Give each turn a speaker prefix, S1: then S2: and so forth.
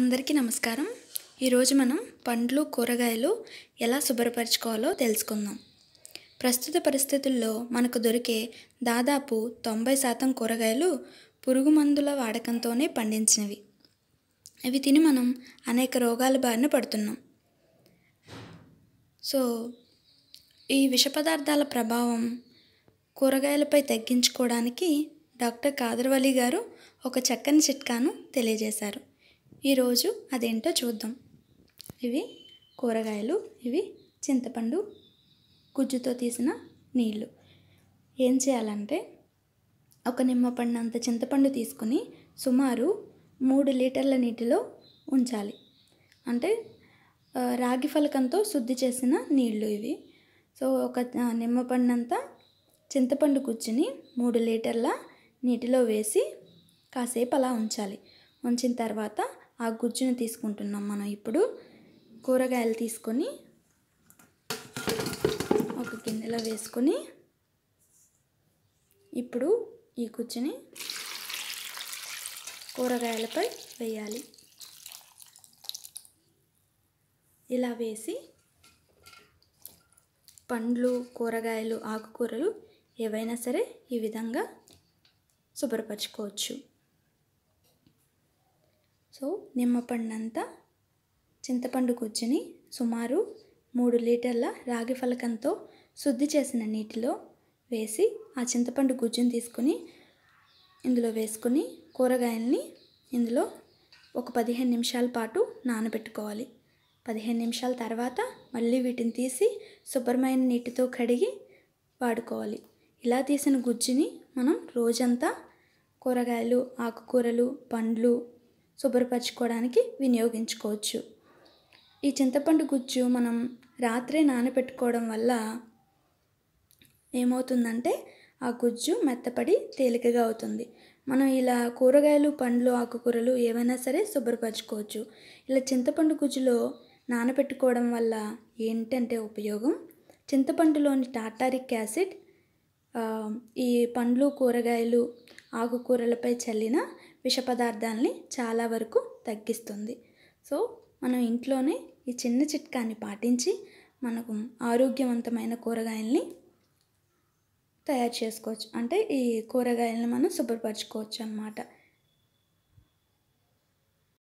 S1: అందరికీ నమస్కారం ఈరోజు మనం పండ్లు కూరగాయలు ఎలా శుభ్రపరచుకోవాలో తెలుసుకుందాం ప్రస్తుత పరిస్థితుల్లో మనకు దొరికే దాదాపు తొంభై శాతం కూరగాయలు పురుగు మందుల వాడకంతోనే పండించినవి అవి తిని మనం అనేక రోగాల బారిన పడుతున్నాం సో ఈ విష పదార్థాల ప్రభావం కూరగాయలపై తగ్గించుకోవడానికి డాక్టర్ కాదర్వలి గారు ఒక చక్కని చిట్కాను తెలియజేశారు ఈరోజు అదేంటో చూద్దాం ఇవి కూరగాయలు ఇవి చింతపండు గుజ్జుతో తీసిన నీళ్ళు ఏం చేయాలంటే ఒక నిమ్మపండు అంత చింతపండు తీసుకుని సుమారు మూడు లీటర్ల నీటిలో ఉంచాలి అంటే రాగి ఫలకంతో శుద్ధి చేసిన నీళ్ళు ఇవి సో ఒక నిమ్మపండంతా చింతపండు కూర్చుని మూడు లీటర్ల నీటిలో వేసి కాసేపు అలా ఉంచాలి ఉంచిన తర్వాత ఆ గుజ్జును తీసుకుంటున్నాం మనం ఇప్పుడు కూరగాయలు తీసుకొని ఒక గిన్నెలో వేసుకొని ఇప్పుడు ఈ గుజ్జుని కూరగాయలపై వేయాలి ఇలా వేసి పండ్లు కూరగాయలు ఆకుకూరలు ఏవైనా సరే ఈ విధంగా శుభ్రపరచుకోవచ్చు సో నిమ్మపండంతా చింతపండు గుజ్జుని సుమారు మూడు లీటర్ల రాగి ఫలకంతో శుద్ధి చేసిన నీటిలో వేసి ఆ చింతపండు గుజ్జుని తీసుకుని ఇందులో వేసుకుని కూరగాయల్ని ఇందులో ఒక పదిహేను నిమిషాల పాటు నానబెట్టుకోవాలి పదిహేను నిమిషాల తర్వాత మళ్ళీ వీటిని తీసి శుభ్రమైన నీటితో కడిగి వాడుకోవాలి ఇలా తీసిన గుజ్జుని మనం రోజంతా కూరగాయలు ఆకుకూరలు పండ్లు శుభ్రపరచుకోవడానికి వినియోగించుకోవచ్చు ఈ చింతపండు గుజ్జు మనం రాత్రే నానబెట్టుకోవడం వల్ల ఏమవుతుందంటే ఆ గుజ్జు మెత్తపడి తేలికగా అవుతుంది మనం ఇలా కూరగాయలు పండ్లు ఆకుకూరలు ఏవైనా సరే శుభ్రపరచుకోవచ్చు ఇలా చింతపండు గుజ్జులో నానబెట్టుకోవడం వల్ల ఏంటంటే ఉపయోగం చింతపండులోని టాటారిక్ యాసిడ్ ఈ పండ్లు కూరగాయలు ఆకుకూరలపై చల్లిన విష పదార్థాలని చాలా వరకు తగ్గిస్తుంది సో మనం ఇంట్లోనే ఈ చిన్న చిట్కాన్ని పాటించి మనకు ఆరోగ్యవంతమైన కూరగాయల్ని తయారు చేసుకోవచ్చు అంటే ఈ కూరగాయలను మనం శుభ్రపరచుకోవచ్చు అన్నమాట